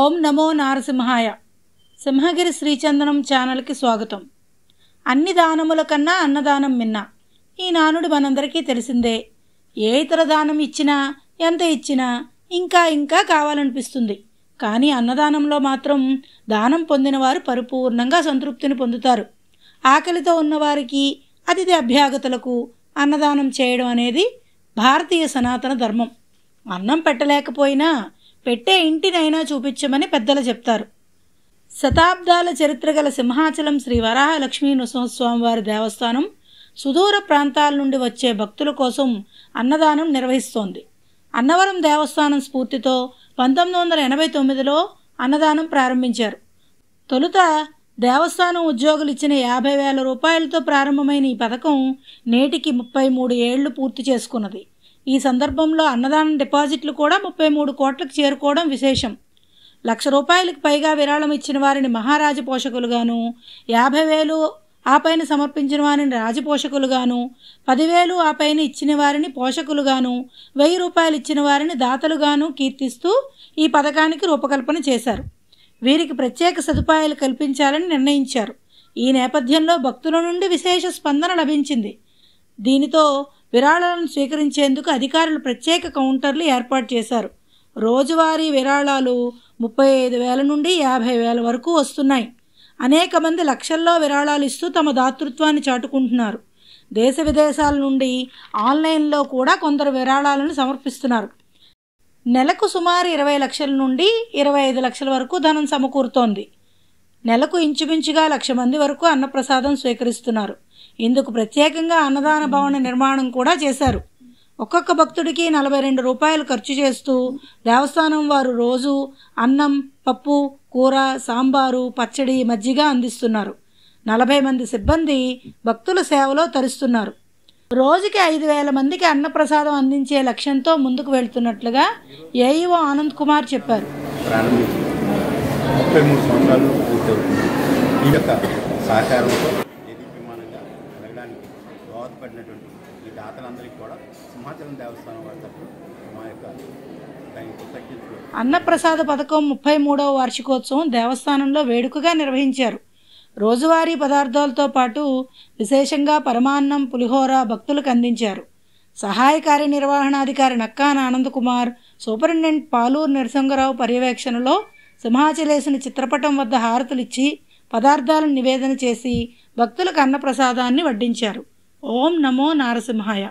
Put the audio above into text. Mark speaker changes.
Speaker 1: ఓం నమో నారసింహాయ సింహగిరి శ్రీచందనం ఛానల్కి స్వాగతం అన్ని దానముల కన్నా అన్నదానం మిన్న ఈ నానుడు మనందరికీ తెలిసిందే ఏ ఇతర దానం ఇచ్చినా ఎంత ఇచ్చినా ఇంకా ఇంకా కావాలనిపిస్తుంది కానీ అన్నదానంలో మాత్రం దానం పొందినవారు పరిపూర్ణంగా సంతృప్తిని పొందుతారు ఆకలితో ఉన్నవారికి అతిథి అభ్యాగతులకు అన్నదానం చేయడం అనేది భారతీయ సనాతన ధర్మం అన్నం పెట్టలేకపోయినా పెట్టే ఇంటినైనా చూపించమని పెద్దలు చెప్తారు శతాబ్దాల చరిత్ర గల సింహాచలం శ్రీ వరాహలక్ష్మీ నృసింహస్వామివారి దేవస్థానం సుదూర ప్రాంతాల నుండి వచ్చే భక్తుల కోసం అన్నదానం నిర్వహిస్తోంది అన్నవరం దేవస్థానం స్ఫూర్తితో పంతొమ్మిది వందల ఎనభై తొమ్మిదిలో అన్నదానం ప్రారంభించారు తొలుత దేవస్థానం ఉద్యోగులు ఇచ్చిన యాభై వేల రూపాయలతో ప్రారంభమైన ఈ పథకం నేటికి ముప్పై మూడు ఏళ్లు పూర్తి చేసుకున్నది ఈ సందర్భంలో అన్నదానం డిపాజిట్లు కూడా ముప్పై మూడు కోట్లకు చేరుకోవడం విశేషం లక్ష రూపాయలకు పైగా విరాళం ఇచ్చిన వారిని మహారాజ పోషకులుగాను యాభై వేలు ఆపైన సమర్పించిన వారిని రాజపోషకులుగాను పదివేలు ఆపైన ఇచ్చిన వారిని పోషకులుగాను వెయ్యి రూపాయలు ఇచ్చిన వారిని దాతలుగాను కీర్తిస్తూ ఈ పథకానికి రూపకల్పన చేశారు వీరికి ప్రత్యేక సదుపాయాలు కల్పించాలని నిర్ణయించారు ఈ నేపథ్యంలో భక్తుల నుండి విశేష స్పందన లభించింది దీనితో విరాళాలను స్వీకరించేందుకు అధికారులు ప్రత్యేక కౌంటర్లు ఏర్పాటు చేశారు రోజువారీ విరాళాలు ముప్పై ఐదు వేల నుండి యాభై వేల వరకు వస్తున్నాయి అనేక మంది లక్షల్లో విరాళాలు ఇస్తూ తమ దాతృత్వాన్ని చాటుకుంటున్నారు దేశ విదేశాల నుండి ఆన్లైన్లో కూడా కొందరు విరాళాలను సమర్పిస్తున్నారు నెలకు సుమారు ఇరవై లక్షల నుండి ఇరవై ఐదు లక్షల వరకు ధనం సమకూరుతోంది నెలకు ఇంచుమించుగా లక్ష మంది వరకు అన్నప్రసాదం స్వీకరిస్తున్నారు ఇందుకు ప్రత్యేకంగా అన్నదాన భవన నిర్మాణం కూడా చేశారు ఒక్కొక్క భక్తుడికి నలభై రెండు రూపాయలు ఖర్చు చేస్తూ దేవస్థానం వారు రోజు అన్నం పప్పు కూర సాంబారు పచ్చడి మజ్జిగ అందిస్తున్నారు నలభై మంది సిబ్బంది భక్తుల సేవలో తరిస్తున్నారు రోజుకి ఐదు వేల మందికి అన్నప్రసాదం అందించే లక్ష్యంతో ముందుకు వెళ్తున్నట్లుగా ఏఈఓ ఆనంద్ కుమార్ చెప్పారు ముప్పై మూడు సంవత్సరాలు పూర్తవుతుంది ఈ యొక్క సహకారంతో నిర్మాణంగా ఎదగడానికి దోహదపడినటువంటి ఈ దాతలందరికీ కూడా సింహాచలం దేవస్థానం వారి మా యొక్క అన్నప్రసాద పథకం ముప్పై మూడవ వార్షికోత్సవం దేవస్థానంలో వేడుకగా నిర్వహించారు రోజువారీ పదార్థాలతో పాటు విశేషంగా పరమాన్నం పులిహోర భక్తులకు అందించారు సహాయ కార్యనిర్వహణాధికారి నక్కాన ఆనంద్ కుమార్ సూపరింటెండెంట్ పాలూరు నరసింహరావు పర్యవేక్షణలో సింహాచలేసిన చిత్రపటం వద్ద హారతులిచ్చి పదార్థాలను నివేదన చేసి భక్తులకు అన్నప్రసాదాన్ని వడ్డించారు ఓం నమో నారసింహాయ